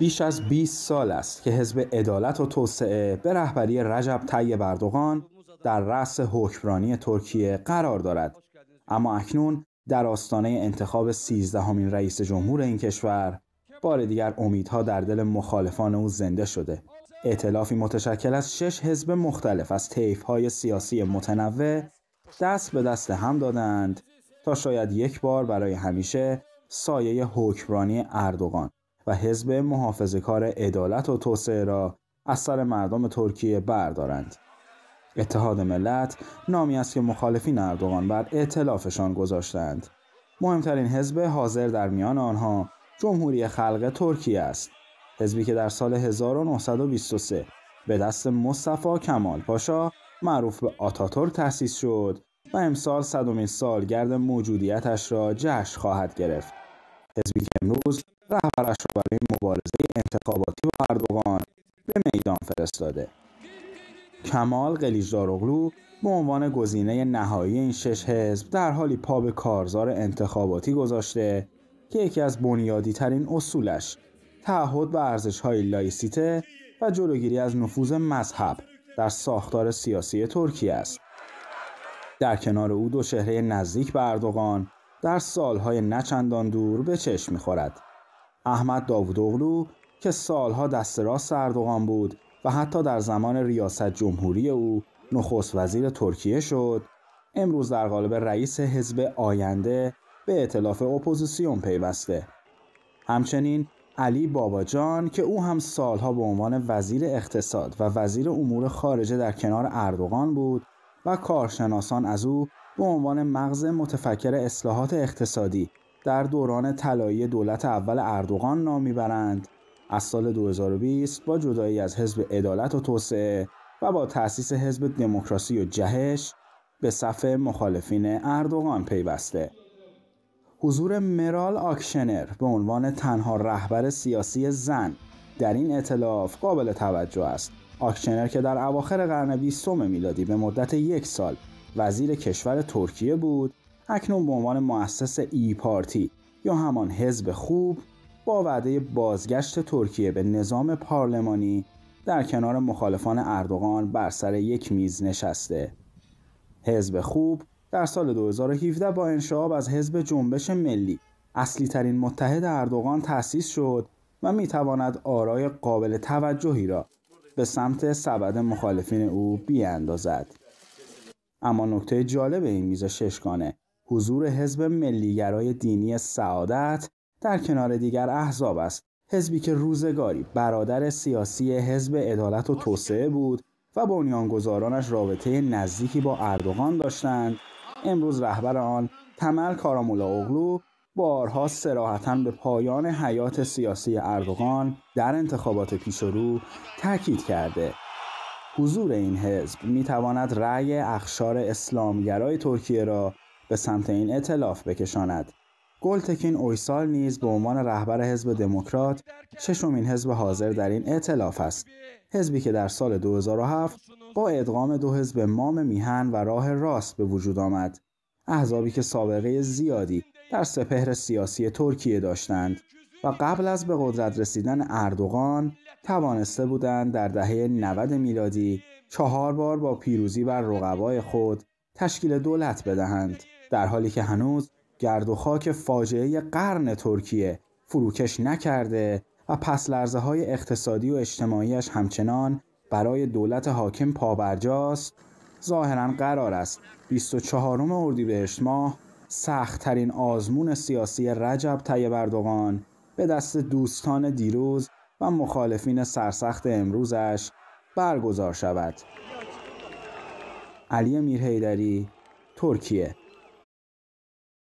بیش از 20 سال است که حزب عدالت و توسعه به رهبری رجب طیب اردوغان در رأس حکمرانی ترکیه قرار دارد اما اکنون در آستانه انتخاب 13 همین رئیس جمهور این کشور بار دیگر امیدها در دل مخالفان او زنده شده اعتلافی متشکل از شش حزب مختلف از طیف‌های سیاسی متنوع دست به دست هم دادند تا شاید یک بار برای همیشه سایه حکمرانی اردوغان حزب محافظه کار عدالت و توسعه را از سر مردم ترکیه بردارند. اتحاد ملت نامی است که مخالفین اردوغان بر اعتلافشان گذاشتند. مهمترین حزب حاضر در میان آنها جمهوری خلق ترکیه است. حزبی که در سال 1923 به دست مصطفی کمال پاشا معروف به آتاتور تأسیس شد و امسال سال سالگرد موجودیتش را جشن خواهد گرفت. حزبی که امروز رهبرش را برای مبارزه انتخاباتی با اردوغان به میدان فرستاده کمال قلیجداروغلو به عنوان گزینه نهایی این شش حزب در حالی پا به کارزار انتخاباتی گذاشته که یکی از بنیادی ترین اصولش تعهد به ارزش های لایسیته و جلوگیری از نفوذ مذهب در ساختار سیاسی ترکیه است. در کنار او دو شهره نزدیک به اردوغان در سالهای نچندان دور به چشم میخورد. احمد اغلو که سالها دست راست اردوغان بود و حتی در زمان ریاست جمهوری او نخست وزیر ترکیه شد امروز در قالب رئیس حزب آینده به اطلاف اپوزیسیون پیوسته همچنین علی باباجان که او هم سالها به عنوان وزیر اقتصاد و وزیر امور خارجه در کنار اردوغان بود و کارشناسان از او به عنوان مغز متفکر اصلاحات اقتصادی در دوران طلایی دولت اول اردوغان نام میبرند از سال 2020 با جدایی از حزب عدالت و توسعه و با تأسیس حزب دموکراسی و جهش به صف مخالفین اردوغان پیوسته حضور مرال آکشنر به عنوان تنها رهبر سیاسی زن در این اطلاف قابل توجه است آکشنر که در اواخر قرن بیستم میلادی به مدت یک سال وزیر کشور ترکیه بود اکنون به عنوان مؤسس ای پارتی یا همان حزب خوب با وعده بازگشت ترکیه به نظام پارلمانی در کنار مخالفان اردوغان بر سر یک میز نشسته حزب خوب در سال 2017 با انشعاب از حزب جنبش ملی اصلی ترین متحد اردوغان تأسیس شد و میتواند آرای قابل توجهی را به سمت سبد مخالفین او بیاندازد. اما نکته جالب این میز ششگانه حضور حزب ملیگرای دینی سعادت در کنار دیگر احزاب است حزبی که روزگاری برادر سیاسی حزب عدالت و توسعه بود و بنیانگذارانش رابطه نزدیکی با اردوغان داشتند امروز رهبر آن تمل کارامولا اغلو بارها سراحتا به پایان حیات سیاسی اردوغان در انتخابات پیش رو تاکید کرده حضور این حزب میتواند رأی اخشار اسلامگرای ترکیه را به سمت این اطلاف بکشاند. گلتکین اویسال نیز به عنوان رهبر حزب دموکرات ششمین حزب حاضر در این ائتلاف است حزبی که در سال 2007 با ادغام دو حزب مام میهن و راه راست به وجود آمد احزابی که سابقه زیادی در سپهر سیاسی ترکیه داشتند و قبل از به قدرت رسیدن اردوغان توانسته بودند در دهه 90 میلادی چهار بار با پیروزی و رقبای خود تشکیل دولت بدهند در حالی که هنوز گرد و خاک فاجعه قرن ترکیه فروکش نکرده و پس لرزه های اقتصادی و اجتماعیش همچنان برای دولت حاکم پابرجاست ظاهرا قرار است 24 اردیبهشت ماه سختترین آزمون سیاسی رجب طیب اردوغان به دست دوستان دیروز و مخالفین سرسخت امروزش برگزار شود علی میرهیدری ترکیه